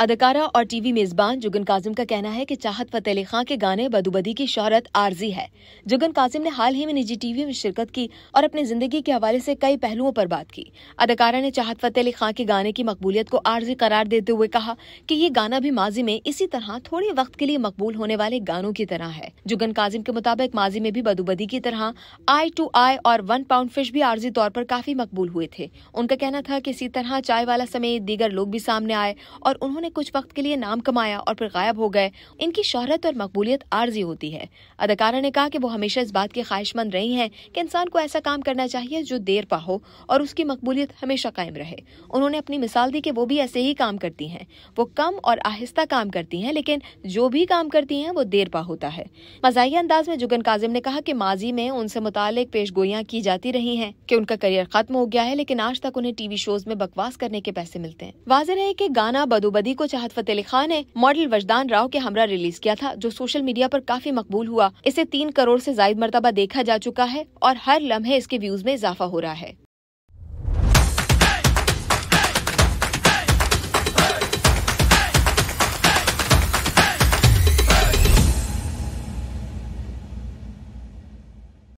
अदाकारा और टीवी मेजबान जुगन काजिम का कहना है कि चाहत फतेह अली खां के गाने बदुबदी की शोहरत आर्जी है जुगन काजिम ने हाल ही में निजी टीवी में शिरकत की और अपने जिंदगी के हवाले से कई पहलुओं पर बात की अदाकारा ने चाहत फतेह अली खां के गाने की मकबूलियत को आर्जी करार देते हुए कहा कि ये गाना भी माजी में इसी तरह थोड़े वक्त के लिए मकबूल होने वाले गानों की तरह है जुगन काजिम के मुताबिक माजी में भी बदुबदी की तरह आई टू आई और वन पाउंड फिश भी आर्जी तौर पर काफी मकबूल हुए थे उनका कहना था की इसी तरह चाय वाला समेत दीगर लोग भी सामने आए और उन्होंने ने कुछ वक्त के लिए नाम कमाया और फिर गायब हो गए इनकी शोहरत और मकबूलियत आर्जी होती है अदाकारा ने कहा कि वो हमेशा इस बात की ख्वाहिशमंद रही हैं कि इंसान को ऐसा काम करना चाहिए जो देर पा हो और उसकी मकबूलियत हमेशा कायम रहे उन्होंने अपनी मिसाल दी कि वो भी ऐसे ही काम करती हैं वो कम और आहिस्ता काम करती हैं लेकिन जो भी काम करती हैं वो देर पा होता है मजाही अंदाज में जुगन काजिम ने कहा कि माजी में उनसे मुतल पेश गोयां की जाती रही हैं कि उनका करियर खत्म हो गया है लेकिन आज तक उन्हें टीवी शोज में बकवास करने के पैसे मिलते हैं वाजह है कि गाना बदोबदी को चाहत फतेह अली खान ने मॉडल वजदान राव के हमरा रिलीज किया था जो सोशल मीडिया पर काफी मकबूल हुआ इसे तीन करोड़ से जायद मरतबा देखा जा चुका है और हर लम्हे इसके व्यूज में इजाफा हो रहा है